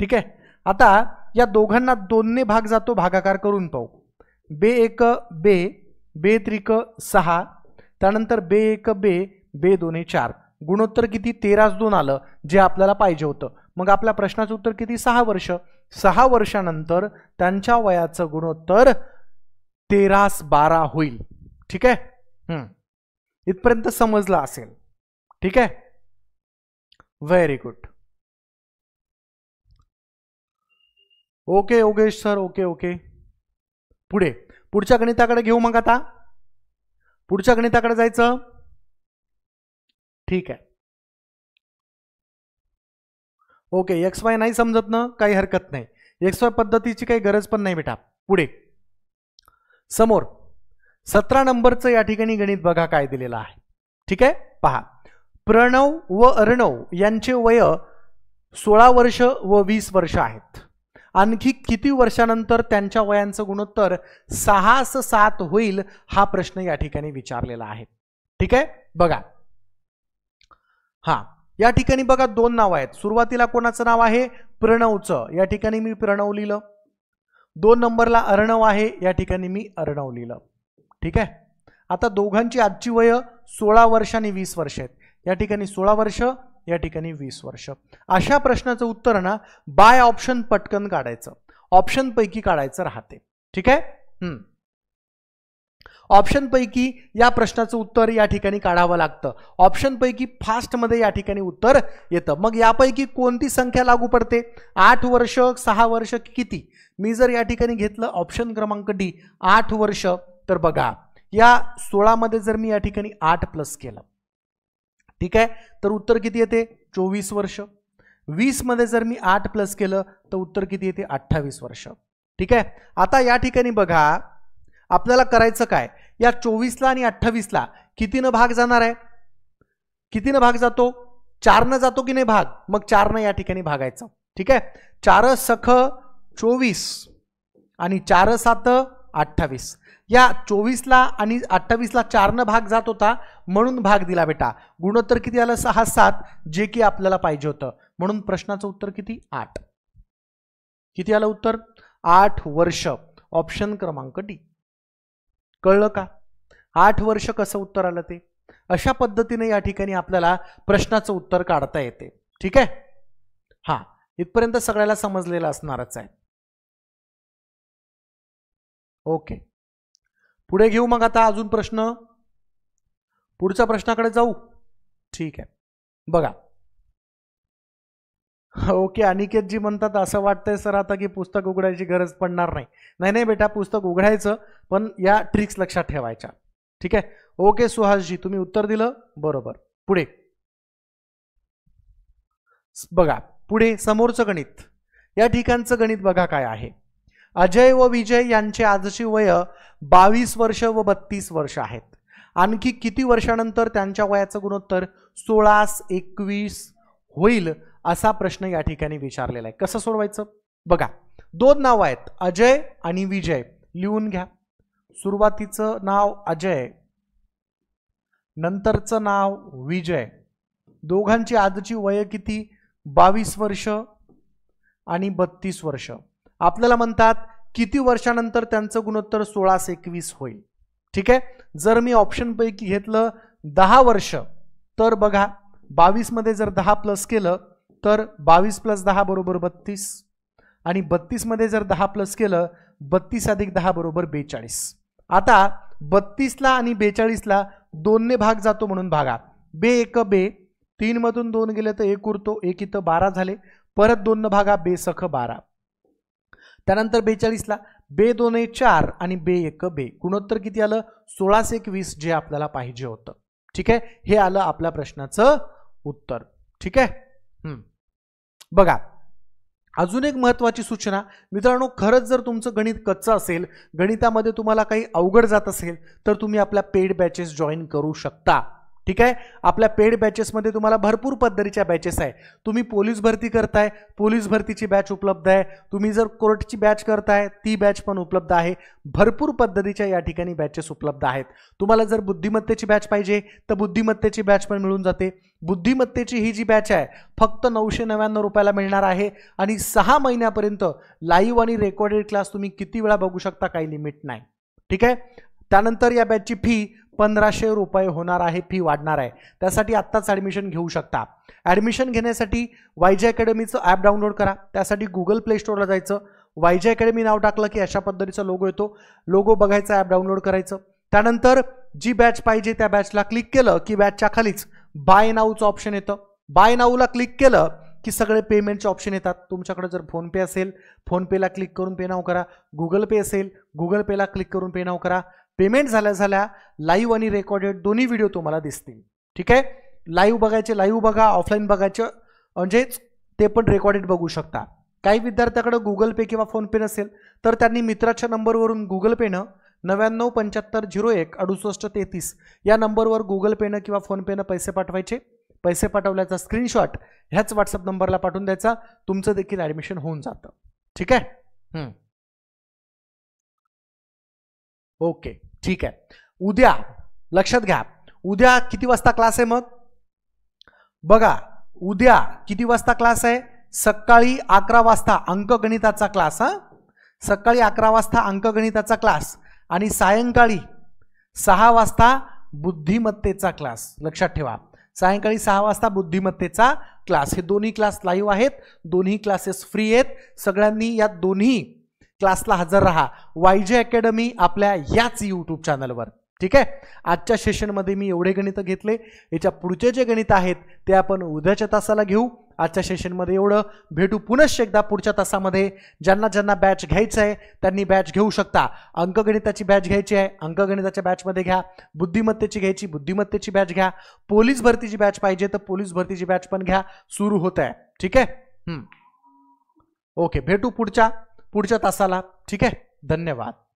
ठीक आहे आता या दोघांना दोन्ही भाग जातो भागाकार करून पाहू बे एक बे बे त्रिक सहा त्यानंतर बे एक बे बे हे चार गुणोत्तर किती तेराच दोन आलं जे आपल्याला पाहिजे होतं मग आपल्या प्रश्नाचं उत्तर किती सहा वर्ष सहा वर्षानंतर त्यांच्या वयाचं गुणोत्तर तेरास बारा होईल ठीक आहे इथपर्यंत समजलं असेल ठीक आहे very good okay Yogesh sir okay okay पुढे पुढच्या गणिताकडे घेऊ मग आता पुढच्या गणिताकडे जायचं ठीक आहे ओके एक्स वाय नाही समजत ना काही हरकत नाही एक्स वाय पद्धतीची काही गरज पण नाही बेटा पुढे समोर सतरा नंबरचं या ठिकाणी गणित बघा काय दिलेलं आहे ठीक आहे पहा प्रणव व अर्णव यांचे वय सोळा वर्ष व वीस वर्ष आहेत आणखी किती वर्षानंतर त्यांच्या वयांचं गुणोत्तर स सात होईल हा प्रश्न या ठिकाणी विचारलेला आहे ठीक आहे बघा हा या ठिकाणी बघा दोन नाव आहेत सुरुवातीला कोणाचं नाव आहे प्रणवचं या ठिकाणी मी प्रणव लिहिलं दोन नंबरला अर्णव आहे या ठिकाणी मी अर्णव लिहिलं ठीक आहे आता दोघांची आजची वय सोळा वर्ष आणि वीस वर्ष आहेत या ठिकाणी सोळा वर्ष या ठिकाणी वीस वर्ष अशा प्रश्नाचं उत्तर ना बाय ऑप्शन पटकन काढायचं ऑप्शनपैकी काढायचं राहते ठीक आहे ऑप्शनपैकी या प्रश्नाचं उत्तर या ठिकाणी काढावं लागतं ऑप्शनपैकी फास्टमध्ये या ठिकाणी उत्तर येतं मग यापैकी कोणती संख्या लागू पडते आठ वर्ष सहा वर्ष किती मी जर या ठिकाणी घेतलं ऑप्शन क्रमांक डी आठ वर्ष तर बघा या सोळामध्ये जर मी या ठिकाणी आठ प्लस केलं ठीक आहे तर उत्तर किती येते चोवीस वर्ष वीसमध्ये जर मी आठ प्लस केलं तर उत्तर किती येते अठ्ठावीस वर्ष ठीक आहे आता या ठिकाणी बघा आपल्याला करायचं काय या चोवीसला आणि अठ्ठावीसला कितीनं भाग जाणार आहे कितीनं भाग जातो चारनं जातो की नाही भाग मग चारनं या ठिकाणी भागायचं ठीक आहे चार सख चोवीस आणि चार सात अठ्ठावीस या चोवीसला आणि अठ्ठावीसला चारनं भाग जात होता म्हणून भाग दिला बेटा गुणोत्तर किती आलं सहा सात जे की आपल्याला पाहिजे होतं म्हणून प्रश्नाचं उत्तर किती आठ किती आलं उत्तर आठ वर्ष ऑप्शन क्रमांक डी कळलं का आठ वर्ष कसं उत्तर आलं ते अशा पद्धतीने या ठिकाणी आपल्याला प्रश्नाचं उत्तर काढता येते ठीक आहे हा इथपर्यंत सगळ्याला समजलेलं असणारच आहे ओके पुढे घेऊ मग आता अजून प्रश्न पुढच्या प्रश्नाकडे जाऊ ठीक आहे बघा ओके अनिकेत जी म्हणतात असं वाटतंय सर आता की पुस्तक उघडायची गरज पडणार नाही नाही नाही बेटा पुस्तक उघडायचं पण या ट्रिक्स लक्षात ठेवायच्या ठीक आहे ओके सुहासजी तुम्ही उत्तर दिलं बरोबर पुढे बघा पुढे समोरचं गणित या ठिकाणचं गणित बघा काय आहे अजय व विजय यांचे आजची वय बावीस वर्ष व बत्तीस वर्ष आहेत आणखी किती वर्षानंतर त्यांच्या वयाचं गुणोत्तर सोळास एकवीस होईल असा प्रश्न या ठिकाणी विचारलेला आहे कसं सोडवायचं बघा दोन नाव आहेत अजय आणि विजय लिहून घ्या सुरुवातीचं नाव अजय नंतरचं नाव विजय दोघांची आजची वय किती बावीस वर्ष आणि बत्तीस वर्ष आपल्याला म्हणतात किती वर्षानंतर त्यांचं गुणोत्तर सोळाशे एकवीस होईल ठीक आहे जर मी ऑप्शनपैकी घेतलं दहा वर्ष तर बघा बावीसमध्ये जर दहा प्लस केलं तर बावीस प्लस दहा बरोबर बत्तीस आणि बत्तीसमध्ये जर दहा प्लस केलं बत्तीस अधिक दहा बरोबर बेचाळीस आता बत्तीसला आणि बेचाळीसला दोनने भाग जातो म्हणून भागा बे एक बे तीनमधून दोन गेले तर एक उरतो एक इथं बारा झाले परत दोन भागा बे बारा त्यानंतर बेचाळीसला बे दोन चार आणि बे एक बे गुणोत्तर किती आलं सोळाशे एकवीस जे आपल्याला पाहिजे होतं ठीक आहे हे आलं आपल्या प्रश्नाचं उत्तर ठीक आहे बघा अजून एक महत्त्वाची सूचना मित्रांनो खरंच जर तुमचं गणित कच्चं असेल गणितामध्ये तुम्हाला काही अवघड जात असेल तर तुम्ही आपल्या पेड बॅचेस जॉईन करू शकता ठीक आहे आपल्या पेड बॅचेसमध्ये तुम्हाला भरपूर पद्धतीच्या बॅचेस आहे तुम्ही पोलीस भरती करताय पोलीस भरतीची बॅच उपलब्ध आहे तुम्ही जर कोर्टची बॅच करताय ती बॅच पण उपलब्ध आहे भरपूर पद्धतीच्या या ठिकाणी बॅचेस उपलब्ध आहेत तुम्हाला जर बुद्धिमत्तेची बॅच पाहिजे तर बुद्धिमत्तेची बॅच पण मिळून जाते बुद्धिमत्तेची ही जी बॅच आहे फक्त नऊशे नव्याण्णव रुपयाला मिळणार आहे आणि सहा महिन्यापर्यंत लाईव्ह आणि रेकॉर्डेड क्लास तुम्ही किती वेळा बघू शकता काही लिमिट नाही ठीक आहे त्यानंतर या बॅचची फी पंधराशे रुपये होणार आहे फी वाढणार आहे त्यासाठी आत्ताच ॲडमिशन घेऊ शकता ॲडमिशन घेण्यासाठी वायजे अकॅडमीचं ॲप डाउनलोड करा त्यासाठी गुगल प्ले स्टोरला जायचं वायजे अकॅडमी नाव टाकलं की अशा पद्धतीचा लोगो येतो लोगो बघायचा ॲप डाउनलोड करायचं त्यानंतर जी बॅच पाहिजे त्या बॅचला क्लिक केलं की बॅचच्या खालीच बाय नाऊचं ऑप्शन येतं बाय नाऊला क्लिक केलं की सगळे पेमेंटचे ऑप्शन येतात तुमच्याकडे जर फोनपे असेल फोनपेला क्लिक करून पे नाव करा गुगल पे असेल गुगल पेला क्लिक करून पे नाव करा पेमेंट झाल्या झाल्या लाईव्ह आणि रेकॉर्डेड दोन्ही व्हिडिओ तुम्हाला दिसतील ठीक आहे लाईव्ह बघायचे लाईव्ह बघा ऑफलाईन बघायचे म्हणजेच ते पण रेकॉर्डेड बघू शकता काही विद्यार्थ्याकडे गुगल पे किंवा फोनपे नसेल तर त्यांनी मित्राच्या नंबरवरून गुगल पेनं नव्याण्णव पंच्याहत्तर झिरो एक अडुसष्ट तेहतीस या नंबरवर गुगल पेनं किंवा फोनपेनं पैसे पाठवायचे पैसे पाठवल्याचा स्क्रीनशॉट ह्याच व्हॉट्सअप नंबरला पाठवून द्यायचा तुमचं देखील ॲडमिशन होऊन जातं ठीक आहे ओके ठीक आहे उद्या लक्षात घ्या उद्या किती वाजता क्लास आहे मग बघा उद्या किती वाजता क्लास आहे सकाळी अकरा वाजता गणिताचा क्लास हा सकाळी अकरा वाजता अंकगणिताचा क्लास आणि सायंकाळी सहा वाजता बुद्धिमत्तेचा क्लास लक्षात ठेवा सायंकाळी सहा वाजता बुद्धिमत्तेचा क्लास हे दोन्ही क्लास लाईव्ह आहेत दोन्ही क्लासेस फ्री आहेत सगळ्यांनी या दोन्ही क्लासला हजर राहा वाय जे अकॅडमी आपल्या याच यूट्यूब चॅनलवर ठीक आहे आजच्या सेशनमध्ये मी एवढे गणितं घेतले याच्या पुढचे जे गणित आहेत ते आपण उद्याच्या तासाला घेऊ आजच्या सेशनमध्ये एवढं भेटू पुनश्च एकदा पुढच्या तासामध्ये ज्यांना ज्यांना बॅच घ्यायचं आहे त्यांनी बॅच घेऊ शकता अंकगणिताची बॅच घ्यायची आहे अंकगणिताच्या बॅचमध्ये घ्या बुद्धिमत्तेची घ्यायची बुद्धिमत्तेची बॅच घ्या पोलीस भरतीची बॅच पाहिजे तर पोलीस भरतीची बॅच पण घ्या सुरू होत आहे ठीक आहे ओके भेटू पुढच्या पुढच्या तासाला ठीक आहे धन्यवाद